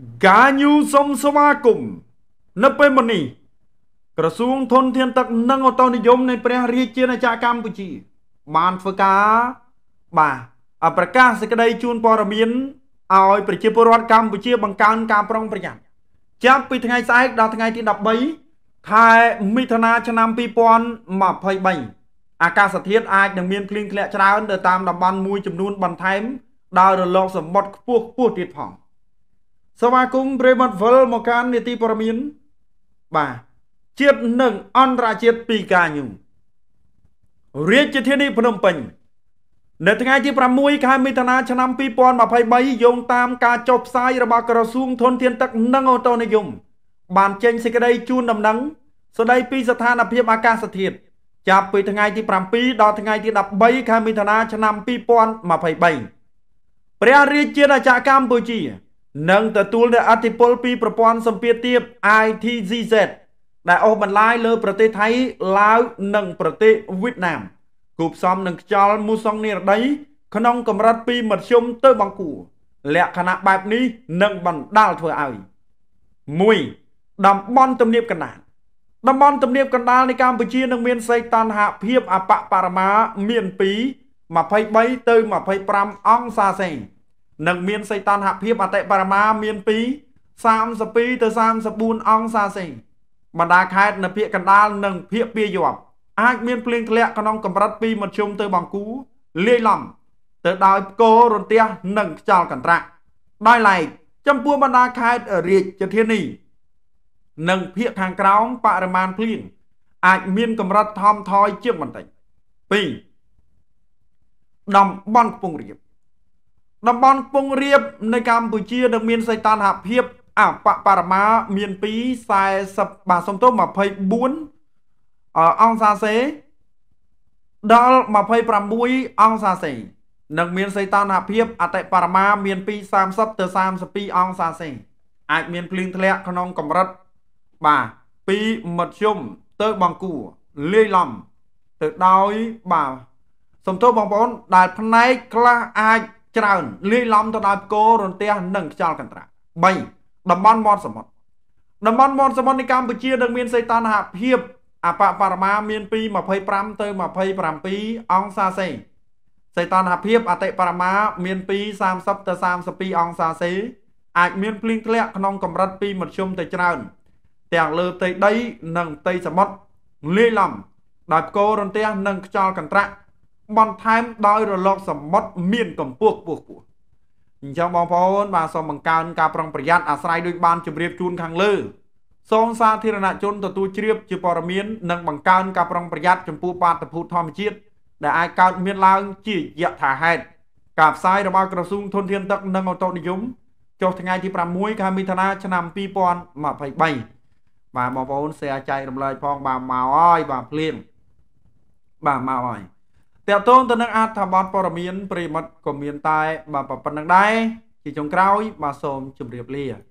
ហ្គាញូសុំស្វាគមន៍នៅពេលមុននេះក្រសួងធនធានទឹក និងអូតូនិយមនៃព្រះរាជាណាចក្រកម្ពុជាបានធ្វើការបាទប្រកាសសេចក្តីជូនព័ត៌មានឲ្យប្រជាពលរដ្ឋកម្ពុជាបង្កើនការប្រុងប្រយ័ត្នចាប់ពីថ្ងៃស្អែកដល់ថ្ងៃទី13ខែមិថុនាឆ្នាំ2023អាកាសធាតុអាចនឹងមានភ្លៀងធ្លាក់ច្រើននៅតាមតំបន់មួយចំនួនបន្ថែមដោយរលក សម្បត់ខ្ពស់ខ្ពស់ទៀតផង។ស្វាគមន៍ប្រិមត្តវិលមកកាននេតិព័រមានបាទជាតិនិងអន្តរជាតិពីកាញូរាជធានីភ្នំពេញនៅថ្ងៃទី6ខែមិថុនាឆ្នាំ2023យោងតាមការចុះផ្សាយរបស់ក្រសួងធនធានទឹកនិងអូតូនិយមបានចេញសេចក្តីជូនដំណឹងស្តីពីស្ថានភាព អាកាសធាតុចាប់ពីថ្ងៃទី7ដល់ថ្ងៃទី13ខែមិថុនាឆ្នាំ2023ព្រះរាជាណាចក្រកម្ពុជានិងទទួលនូវអធិពលពីប្រព័ន្ធសម្ពាធទាប ITCZ ដែលអូសបន្លាយលើ ប្រទេសថៃឡាវនិងប្រទេសវៀតណាម គូផ្សំនឹងខ្យល់មូសុងនិរដីក្នុងកម្រិតពីមធ្យមទៅបង្គួរលក្ខណៈបែបនេះនឹងបណ្ដាលធ្វើឲ្យ1តំបន់ទំនាបកណ្ដាលតំបន់ទំនាបកណ្ដាលនៃកម្ពុជានឹងមានសីតុណ្ហភាពអបបរមាមានពី23ទៅ25អង្សាសេនិងមានសីតនហភាពអតិបរមាមានពី32ទៅ34អង្គសាសេបណ្ដាខេត្តនៅភូមិកណ្ដាលនិងភូមិពាយ័ព្យអាច មានភ្លៀងធ្លាក់ក្នុងកម្រិតពីមធ្យមទៅបង្គូលាយឡំ ទៅដោយផ្គររន្ទះនិងខ្យល់កន្ត្រាក់ដោយឡែកចំពោះបណ្ដាខេត្តរាជធានី និងភូមិខាងក្រោមបរិមាណភ្លៀងអាចមានកម្រិតថមថយជាងបន្តិច2តំបន់ខ្ពង់រាបតំបន់ពងរៀបនៅកម្ពុជានឹងមាន សីតុណ្ហភាព អបបរមាមាន2 40បាទសុំទោស24អង្សាសេ ដល់26អង្សាសេ នឹង មាន សីតុណ្ហភាពអតិបរមាមានពី30ទៅ32អង្សាសេអាចមានភ្លៀងធ្លាក់ក្នុងកម្រិតបាទពីមធ្យមទៅបង្គួរលាយឡំទៅដោយបាទសំទោសបងប្អូនដែលផ្នែកខ្លះអាចច្រើនលាយឡំទៅដោយផ្គររន្ទះនិងខ្យល់កន្ត្រាក់3តំបន់មាត់សមុទ្រតំបន់មាត់សមុទ្រនៃកម្ពុជានឹងមានសីតុណ្ហភាពអបបរមាមានពី25ទៅ27អង្សាសេសីតុណ្ហភាពអតិបរមាមានពី30ទៅ32អង្សាសេអាចមានភ្លៀងធ្លាក់ក្នុងកម្រិតពីមធ្យមទៅច្រើនទាំងលើផ្ទៃដីនិងផ្ទៃសមុទ្រលាយឡំដោយផ្គររន្ទះនិងខ្យល់កន្ត្រាក់បន្ថែមដោយរលកសមុទ្រមានកម្ពស់ខ្ពស់ខ្ពស់អញ្ចឹងបងប្អូនបាទសូមបង្កើនការប្រុងប្រយ័ត្នអាស្រ័យដោយបានជម្រាបជូនខាងលើសូមសាធារណជនទទួលជ្រាបជាព័ត៌មាននិងបង្កើនការប្រុងប្រយ័ត្នចំពោះបាតុភូតធម្មជាតិដែលអាចកើតមានឡើងជាយថាហេតុការផ្សាយរបស់ក្រសួងធនធានទឹកនិងអូតូនិយមចុះថ្ងៃទី6ខែមិថុនាឆ្នាំ2023បាទបងប្អូនសេចក្ដីចែករំលែកផងបាទមកអើយបាទភ្លាមបាទមកអើយតកតងទៅនឹងអត្ថបទព័ត៌មានប្រិមិត្តក៏មានតែបាទប៉ុណ្្នឹងដែរជាចុងក្រោយបាទសូមជម្រាបលា